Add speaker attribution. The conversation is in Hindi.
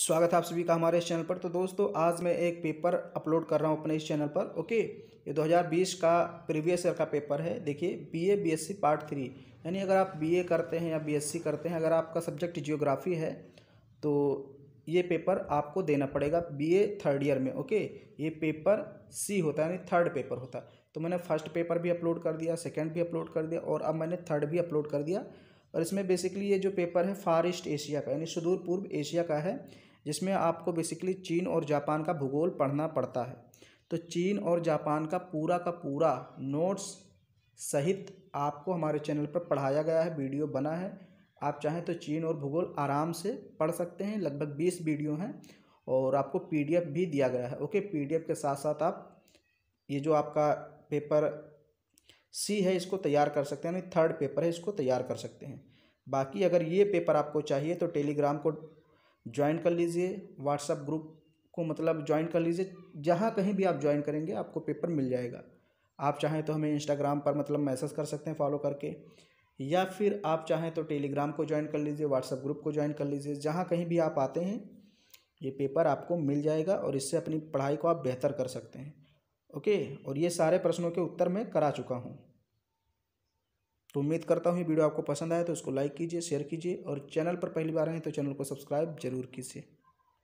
Speaker 1: स्वागत है आप सभी का हमारे इस चैनल पर तो दोस्तों आज मैं एक पेपर अपलोड कर रहा हूँ अपने इस चैनल पर ओके ये 2020 का प्रीवियस ईयर का पेपर है देखिए बीए बीएससी पार्ट थ्री यानी अगर आप बीए करते हैं या बीएससी करते हैं अगर आपका सब्जेक्ट जियोग्राफी है तो ये पेपर आपको देना पड़ेगा बीए थर्ड ईयर में ओके ये पेपर सी होता है यानी थर्ड पेपर होता है तो मैंने फर्स्ट पेपर भी अपलोड कर दिया सेकेंड भी अपलोड कर दिया और अब मैंने थर्ड भी अपलोड कर दिया और इसमें बेसिकली ये जो पेपर है फार ईस्ट एशिया का यानी सुदूर पूर्व एशिया का है जिसमें आपको बेसिकली चीन और जापान का भूगोल पढ़ना पड़ता है तो चीन और जापान का पूरा का पूरा नोट्स सहित आपको हमारे चैनल पर पढ़ाया गया है वीडियो बना है आप चाहें तो चीन और भूगोल आराम से पढ़ सकते हैं लगभग बीस वीडियो हैं और आपको पी भी दिया गया है ओके पी के साथ साथ आप ये जो आपका पेपर सी है इसको तैयार कर सकते हैं यानी थर्ड पेपर है इसको तैयार कर सकते हैं बाकी अगर ये पेपर आपको चाहिए तो टेलीग्राम को ज्वाइन कर लीजिए व्हाट्सअप ग्रुप को मतलब ज्वाइन कर लीजिए जहाँ कहीं भी आप ज्वाइन करेंगे आपको पेपर मिल जाएगा आप चाहें तो हमें इंस्टाग्राम पर मतलब मैसेज कर सकते हैं फॉलो करके या फिर आप चाहें तो टेलीग्राम को ज्वाइन कर लीजिए व्हाट्सअप ग्रुप को ज्वाइन कर लीजिए जहाँ कहीं भी आप आते हैं ये पेपर आपको मिल जाएगा और इससे अपनी पढ़ाई को आप बेहतर कर सकते हैं ओके और ये सारे प्रश्नों के उत्तर मैं करा चुका हूँ तो उम्मीद करता हूँ ये वीडियो आपको पसंद आया तो इसको लाइक कीजिए शेयर कीजिए और चैनल पर पहली बार आए तो चैनल को सब्सक्राइब जरूर कीजिए